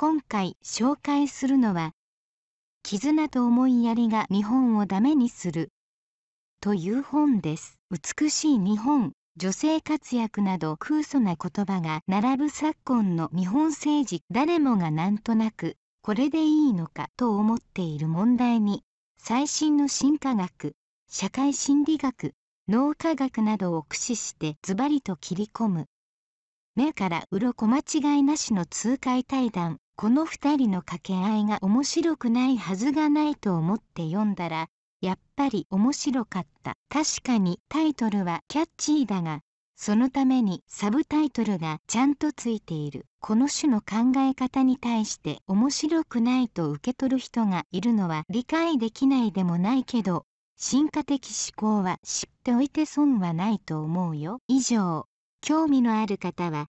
今回紹介するのは「絆と思いやりが日本をダメにする」という本です美しい日本女性活躍など空想な言葉が並ぶ昨今の日本政治誰もがなんとなくこれでいいのかと思っている問題に最新の進化学社会心理学脳科学などを駆使してズバリと切り込む目から鱗間違いなしの痛快対談この2人の掛け合いが面白くないはずがないと思って読んだらやっぱり面白かった確かにタイトルはキャッチーだがそのためにサブタイトルがちゃんとついているこの種の考え方に対して面白くないと受け取る人がいるのは理解できないでもないけど進化的思考は知っておいて損はないと思うよ以上興味のある方は